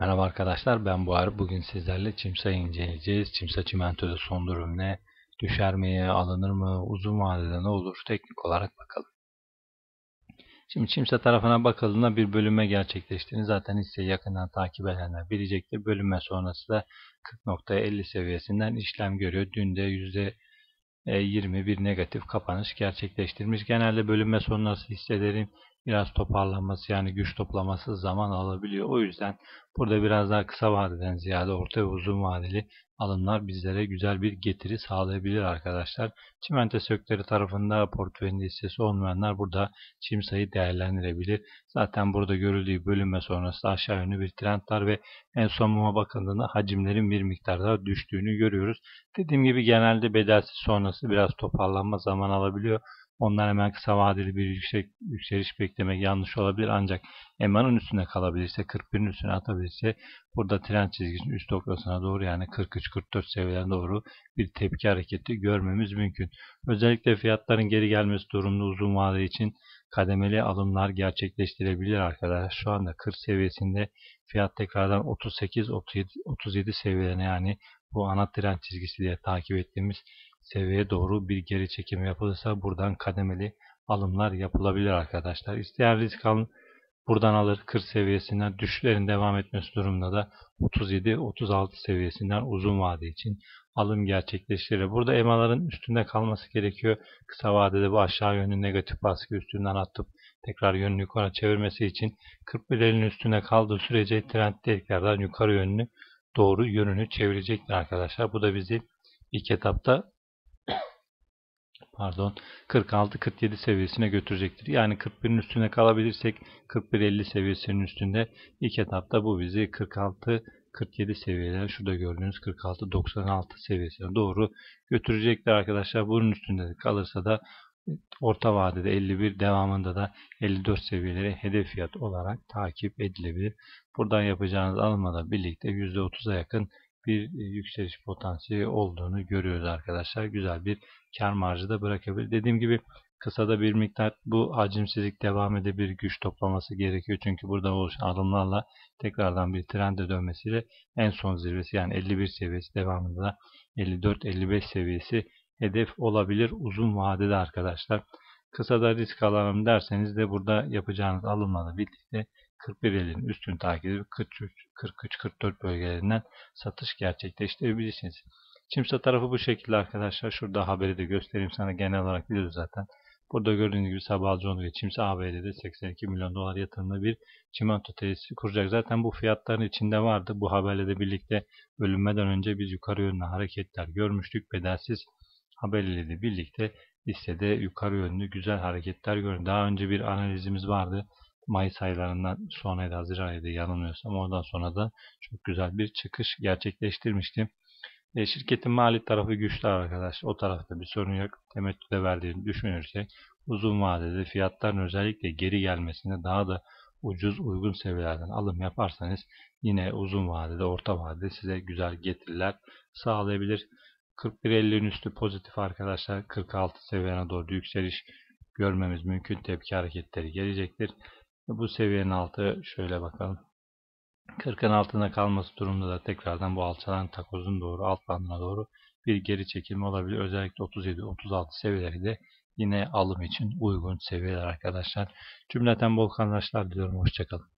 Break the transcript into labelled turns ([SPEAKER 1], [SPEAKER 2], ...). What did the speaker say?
[SPEAKER 1] Merhaba arkadaşlar ben Buhar. Bugün sizlerle çimsayı inceleyeceğiz. Çimsa çimentoda son durum ne? Düşer mi? Alınır mı? Uzun vadede ne olur? Teknik olarak bakalım. Şimdi çimsa tarafına bakıldığında bir bölünme gerçekleştiğini zaten hisseyi yakından takip edenler bilecektir. Bölünme sonrası da 40.50 seviyesinden işlem görüyor. Dün de %21 negatif kapanış gerçekleştirmiş. Genelde bölünme sonrası hisselerin biraz toparlanması yani güç toplaması zaman alabiliyor. O yüzden burada biraz daha kısa vadeden ziyade orta ve uzun vadeli alımlar bizlere güzel bir getiri sağlayabilir arkadaşlar. Çimento sektörü tarafında portföyünde hissesi olmayanlar burada çim sayı değerlendirebilir. Zaten burada görüldüğü bölünme sonrası aşağı yönlü bir trend var ve en son muma bakıldığında hacimlerin bir miktarda düştüğünü görüyoruz. Dediğim gibi genelde bedelsiz sonrası biraz toparlanma zaman alabiliyor. Ondan hemen kısa vadeli bir yüksek yükseliş beklemek yanlış olabilir ancak EMA'nın üstüne kalabilirse 41'in üstüne atabilirse burada trend çizgisinin üst noktasına doğru yani 43-44 seviyelerine doğru bir tepki hareketi görmemiz mümkün. Özellikle fiyatların geri gelmesi durumunda uzun vade için kademeli alımlar gerçekleştirebilir arkadaşlar. Şu anda 40 seviyesinde fiyat tekrardan 38-37 seviyelerine yani bu ana trend çizgisi diye takip ettiğimiz seviyeye doğru bir geri çekim yapılırsa buradan kademeli alımlar yapılabilir arkadaşlar. İsteyen risk alın buradan alır 40 seviyesinden düşüşlerin devam etmesi durumunda da 37-36 seviyesinden uzun vade için alım gerçekleştirir. Burada emaların üstünde kalması gerekiyor. Kısa vadede bu aşağı yönlü negatif baskı üstünden atıp tekrar yönünü yukarı çevirmesi için 41'lerin üstünde kaldığı sürece trend tekrardan yukarı yönlü doğru yönünü çevirecektir arkadaşlar. Bu da bizi ilk etapta pardon 46-47 seviyesine götürecektir. Yani 41'in üstüne kalabilirsek 41-50 seviyesinin üstünde ilk etapta bu bizi 46-47 seviyeler şurada gördüğünüz 46-96 seviyesine doğru götürecektir arkadaşlar. Bunun üstünde kalırsa da orta vadede 51 devamında da 54 seviyeleri hedef fiyat olarak takip edilebilir. Buradan yapacağınız alımla birlikte %30'a yakın bir e, yükseliş potansiyeli olduğunu görüyoruz arkadaşlar. Güzel bir kar marjı da bırakabilir. Dediğim gibi kısada bir miktar bu hacimsizlik devam edebilir. Güç toplaması gerekiyor. Çünkü burada oluşan alımlarla tekrardan bir trende dönmesiyle en son zirvesi yani 51 seviyesi devamında 54-55 seviyesi hedef olabilir uzun vadede arkadaşlar. Kısada risk alalım derseniz de burada yapacağınız alımlarla birlikte 41 ilin üstün takibi 43-44 bölgelerinden satış gerçekleştirebilirsiniz. Çimsa tarafı bu şekilde arkadaşlar. Şurada haberi de göstereyim sana. Genel olarak biliyoruz zaten. Burada gördüğünüz gibi Sabancı ve Çimsa ABD'de 82 milyon dolar yatırımlı bir çimento tesisi kuracak. Zaten bu fiyatların içinde vardı. Bu haberle de birlikte bölünmeden önce biz yukarı yönlü hareketler görmüştük. Bedelsiz haberle de birlikte listede yukarı yönlü güzel hareketler görün. Daha önce bir analizimiz vardı. Mayıs aylarından sonraydı, da Haziran ayıydı yanılmıyorsam oradan sonra da çok güzel bir çıkış gerçekleştirmiştim. E, şirketin mali tarafı güçlü arkadaş. O tarafta bir sorun yok. Temettü Temettüde verdiğini düşünürsek uzun vadede fiyatların özellikle geri gelmesine daha da ucuz uygun seviyelerden alım yaparsanız yine uzun vadede orta vadede size güzel getiriler sağlayabilir. 41.50'nin üstü pozitif arkadaşlar 46 seviyene doğru yükseliş görmemiz mümkün tepki hareketleri gelecektir. Bu seviyenin altı şöyle bakalım. 40'ın altında kalması durumunda da tekrardan bu alçalan takozun doğru alt bandına doğru bir geri çekilme olabilir. Özellikle 37-36 seviyeleri de yine alım için uygun seviyeler arkadaşlar. Cümleten bol kazançlar diliyorum. Hoşçakalın.